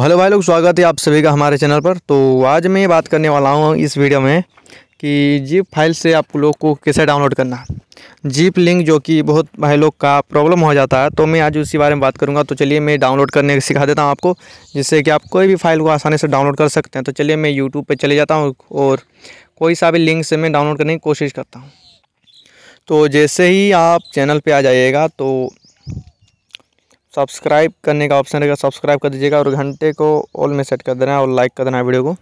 hello भाई लोग स्वागत है आप सभी का हमारे चैनल पर तो आज मैं बात करने वाला हूँ इस वीडियो में कि जीप फाइल से आप लोग को कैसे डाउनलोड करना जीप लिंक जो कि बहुत भाई लोग का प्रॉब्लम हो जाता है तो मैं आज उसी बारे में बात करूँगा तो चलिए मैं डाउनलोड करने सिखा देता हूँ आपको जिससे कि आप कोई भी फाइल को आसानी से डाउनलोड कर सकते हैं तो चलिए मैं यूट्यूब पर चले जाता हूँ और कोई सा भी लिंक से मैं डाउनलोड करने की कोशिश करता हूँ तो जैसे ही आप चैनल पर आ जाइएगा तो सब्सक्राइब करने का ऑप्शन रहेगा सब्सक्राइब कर दीजिएगा और घंटे को ऑल में सेट कर देना है और लाइक कर देना है वीडियो को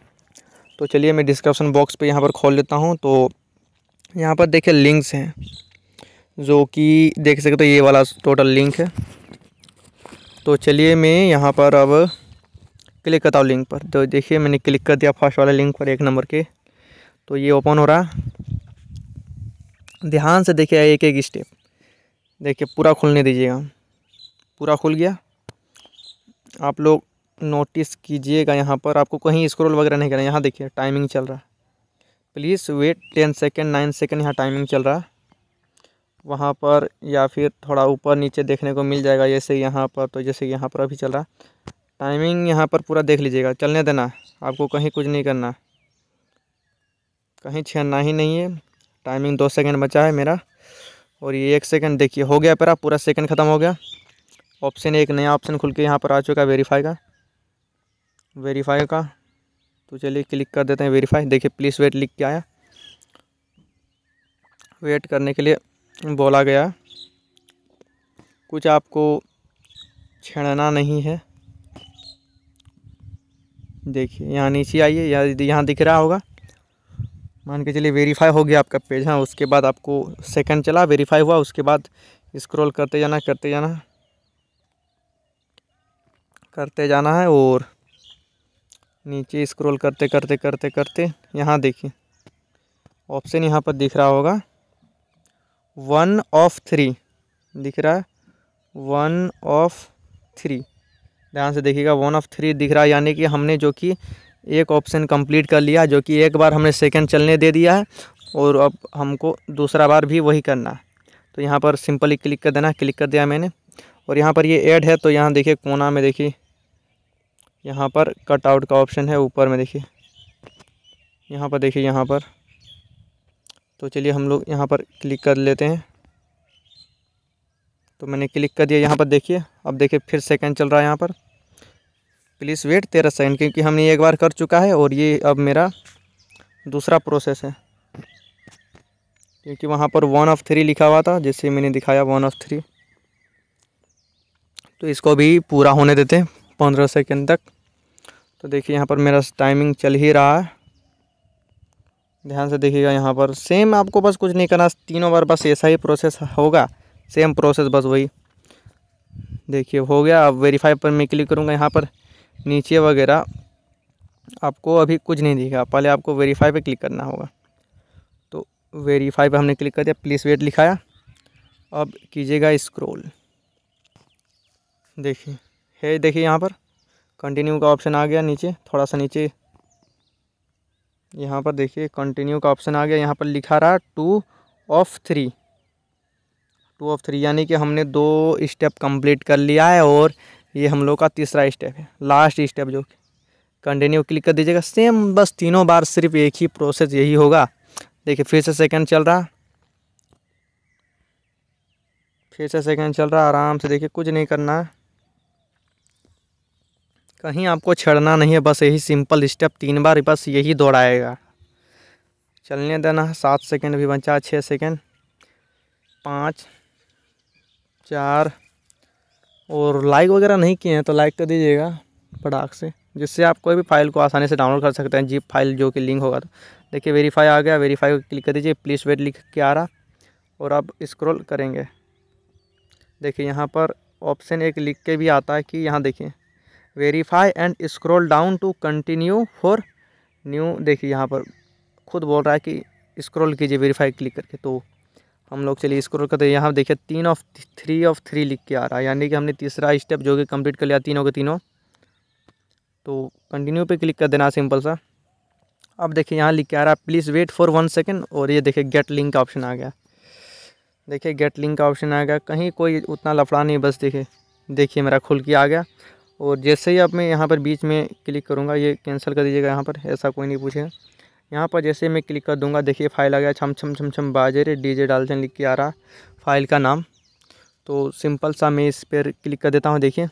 तो चलिए मैं डिस्क्रिप्शन बॉक्स पे यहाँ पर खोल लेता हूँ तो यहाँ पर देखिए लिंक्स हैं जो कि देख सकते हो तो ये वाला टोटल लिंक है तो चलिए मैं यहाँ पर अब क्लिक करता हूँ लिंक पर तो देखिए मैंने क्लिक कर दिया फर्स्ट वाले लिंक पर एक नंबर के तो ये ओपन हो रहा ध्यान से देखिए एक एक स्टेप देखिए पूरा खुलने दीजिएगा पूरा खुल गया आप लोग नोटिस कीजिएगा यहाँ पर आपको कहीं स्क्रॉल वगैरह नहीं करना यहाँ देखिए टाइमिंग चल रहा है please wait ten second nine second यहाँ टाइमिंग चल रहा है वहाँ पर या फिर थोड़ा ऊपर नीचे देखने को मिल जाएगा जैसे यहाँ पर तो जैसे यहाँ पर अभी चल रहा है टाइमिंग यहाँ पर पूरा देख लीजिएगा चलने देना आपको कहीं कुछ नहीं करना कहीं छेड़ना ही नहीं है टाइमिंग दो सेकंड बचा है मेरा और ये एक सेकंड देखिए हो गया मेरा पूरा सेकंड ख़त्म हो गया ऑप्शन एक नया ऑप्शन खुल के यहाँ पर आ चुका है वेरीफाई का वेरीफाई का तो चलिए क्लिक कर देते हैं वेरीफाई देखिए प्लीज़ वेट लिख के आया वेट करने के लिए बोला गया कुछ आपको छेड़ना नहीं है देखिए यहाँ नीचे आइए या यहाँ दिख रहा होगा मान के चलिए वेरीफाई हो गया आपका पेज हाँ उसके बाद आपको सेकंड चला वेरीफाई हुआ उसके बाद स्क्रॉल करते जाना करते जाना करते जाना है और नीचे स्क्रॉल करते करते करते करते यहाँ देखिए ऑप्शन यहाँ पर दिख रहा होगा वन ऑफ थ्री दिख रहा है वन ऑफ थ्री ध्यान से देखिएगा वन ऑफ थ्री दिख रहा है यानी कि हमने जो कि एक ऑप्शन कंप्लीट कर लिया जो कि एक बार हमने सेकंड चलने दे दिया है और अब हमको दूसरा बार भी वही करना है तो यहाँ पर सिंपली क्लिक कर देना क्लिक कर दिया मैंने और यहाँ पर ये ऐड है तो यहाँ देखिए कोना में देखिए यहाँ पर कट आउट का ऑप्शन है ऊपर में देखिए यहाँ पर देखिए यहाँ पर तो चलिए हम लोग यहाँ पर क्लिक कर लेते हैं तो मैंने क्लिक कर दिया यहाँ पर देखिए अब देखिए फिर सेकंड चल रहा है यहाँ पर प्लीज़ वेट तेरह सेकंड क्योंकि हमने एक बार कर चुका है और ये अब मेरा दूसरा प्रोसेस है क्योंकि वहाँ पर वन ऑफ थ्री लिखा हुआ था जैसे मैंने दिखाया वन ऑफ थ्री तो इसको भी पूरा होने देते हैं पंद्रह सेकेंड तक तो देखिए यहाँ पर मेरा टाइमिंग चल ही रहा है ध्यान से देखिएगा यहाँ पर सेम आपको बस कुछ नहीं करना तीनों बार बस ऐसा ही प्रोसेस होगा सेम प्रोसेस बस वही देखिए हो गया अब वेरीफाई पर मैं क्लिक करूँगा यहाँ पर नीचे वगैरह आपको अभी कुछ नहीं दिखेगा पहले आपको वेरीफाई पर क्लिक करना होगा तो वेरीफाई पर हमने क्लिक कर दिया प्लीज़ वेट लिखाया अब कीजिएगा इस्क्रोल देखिए है देखिए यहाँ पर कंटिन्यू का ऑप्शन आ गया नीचे थोड़ा सा नीचे यहाँ पर देखिए कंटिन्यू का ऑप्शन आ गया यहाँ पर लिखा रहा two of three two of three यानी कि हमने दो स्टेप कंप्लीट कर लिया है और ये हम लोग का तीसरा स्टेप है लास्ट स्टेप जो कंटिन्यू क्लिक कर दीजिएगा सेम बस तीनों बार सिर्फ एक ही प्रोसेस यही होगा देखिए फिर से सेकंड चल रहा फिर से सेकंड चल रहा आराम से देखिए कुछ नहीं करना है कहीं आपको छड़ना नहीं है बस यही सिंपल स्टेप तीन बार बस यही दौड़ाएगा चलने देना सात सेकंड भी बचा छः सेकंड पाँच चार और लाइक वगैरह नहीं किए हैं तो लाइक कर दीजिएगा पटाख से जिससे आप कोई भी फाइल को आसानी से डाउनलोड कर सकते हैं जीप फाइल जो कि लिंक होगा तो देखिए वेरीफाई आ गया वेरीफाई को क्लिक कर दीजिए प्लीज़ वेट लिख के आ रहा और आप स्क्रॉल करेंगे देखिए यहाँ पर ऑप्शन एक लिख के भी आता है कि यहाँ देखिए verify and scroll down to continue for new देखिए यहाँ पर खुद बोल रहा है कि स्क्रॉल कीजिए वेरीफाई क्लिक करके तो हम लोग चलिए स्क्रॉल करते हैं यहाँ देखिए तीन ऑफ थ्री ऑफ थ्री लिख के आ रहा है यानी कि हमने तीसरा स्टेप जो कि कंप्लीट कर लिया तीनों के तीनों तो कंटिन्यू पे क्लिक कर देना सिंपल सा अब देखिए यहाँ लिख के आ रहा है please wait for one second और ये देखिए गेट लिंक का ऑप्शन आ गया देखिए गेट लिंक का ऑप्शन आ गया कहीं कोई उतना लफड़ा नहीं बस देखिए देखिए मेरा खुल के आ गया और जैसे ही आप मैं यहाँ पर बीच में क्लिक करूँगा ये कैंसिल कर दीजिएगा यहाँ पर ऐसा कोई नहीं पूछेगा यहाँ पर जैसे मैं क्लिक कर दूँगा देखिए फाइल आ गया छम छम छम छम बाजे जे डाल लिख के आ रहा फाइल का नाम तो सिंपल सा मैं इस पर क्लिक कर देता हूँ देखिए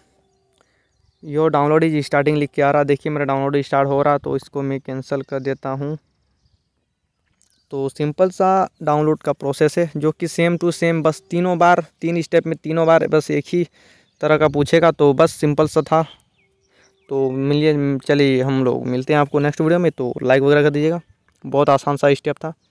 यो डाउनलोड इज स्टार्टिंग लिख के आ रहा देखिए मेरा डाउनलोड स्टार्ट हो रहा तो इसको मैं कैंसिल कर देता हूँ तो सिंपल सा डाउनलोड का प्रोसेस है जो कि सेम टू सेम बस तीनों बार तीन स्टेप में तीनों बार बस एक ही तरह का पूछेगा तो बस सिंपल सा था तो मिलिए चलिए हम लोग मिलते हैं आपको नेक्स्ट वीडियो में तो लाइक वगैरह कर दीजिएगा बहुत आसान सा स्टेप था